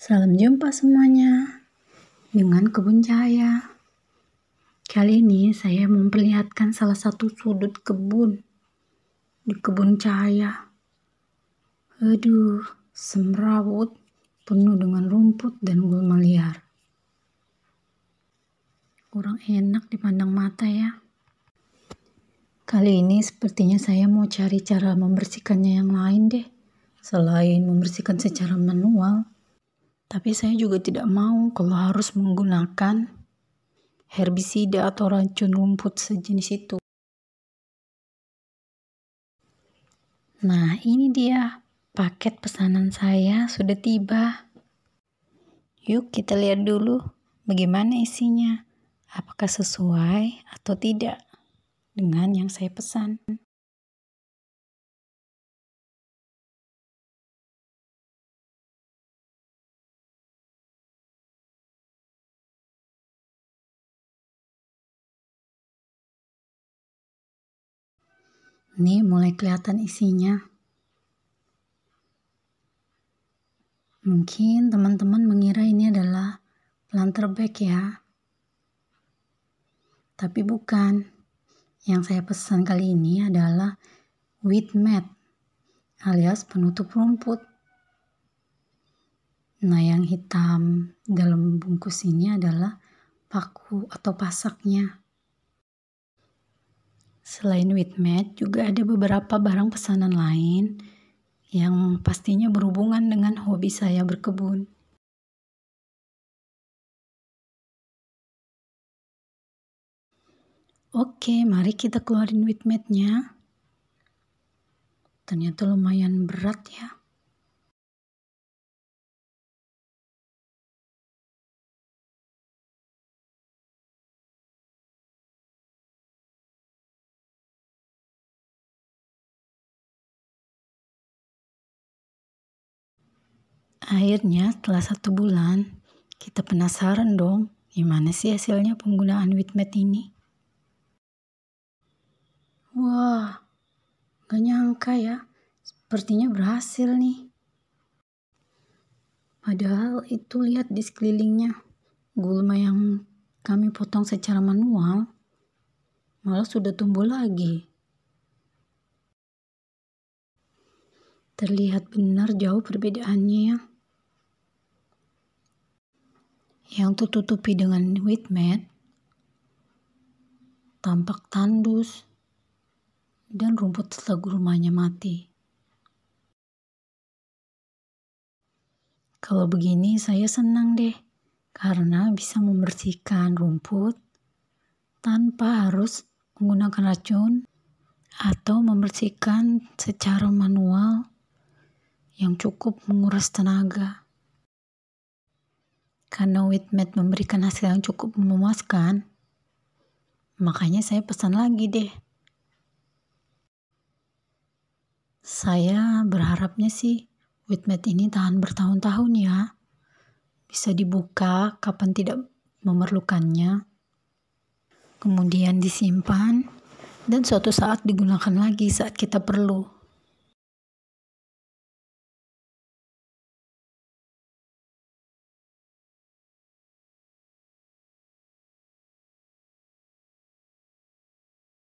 Salam jumpa semuanya dengan kebun cahaya. Kali ini saya memperlihatkan salah satu sudut kebun di kebun cahaya. Aduh, semrawut penuh dengan rumput dan gulma liar. Kurang enak dipandang mata ya. Kali ini sepertinya saya mau cari cara membersihkannya yang lain deh. Selain membersihkan secara manual, tapi saya juga tidak mau kalau harus menggunakan herbisida atau racun rumput sejenis itu. Nah, ini dia paket pesanan saya sudah tiba. Yuk kita lihat dulu bagaimana isinya. Apakah sesuai atau tidak dengan yang saya pesan. Nih mulai kelihatan isinya. Mungkin teman-teman mengira ini adalah planter bag ya. Tapi bukan. Yang saya pesan kali ini adalah wheat mat alias penutup rumput. Nah, yang hitam dalam bungkus ini adalah paku atau pasaknya. Selain Whitmat, juga ada beberapa barang pesanan lain yang pastinya berhubungan dengan hobi saya berkebun. Oke, mari kita keluarin whitmat nya Ternyata lumayan berat ya. Akhirnya setelah satu bulan, kita penasaran dong gimana sih hasilnya penggunaan witmat ini. Wah, gak nyangka ya, sepertinya berhasil nih. Padahal itu lihat di sekelilingnya, gulma yang kami potong secara manual malah sudah tumbuh lagi. Terlihat benar jauh perbedaannya ya. yang tertutupi dengan wheat mat tampak tandus dan rumput selegu rumahnya mati. Kalau begini saya senang deh karena bisa membersihkan rumput tanpa harus menggunakan racun atau membersihkan secara manual yang cukup menguras tenaga karena Whitmed memberikan hasil yang cukup memuaskan, makanya saya pesan lagi deh. Saya berharapnya sih Whitmed ini tahan bertahun-tahun ya. Bisa dibuka kapan tidak memerlukannya. Kemudian disimpan dan suatu saat digunakan lagi saat kita perlu.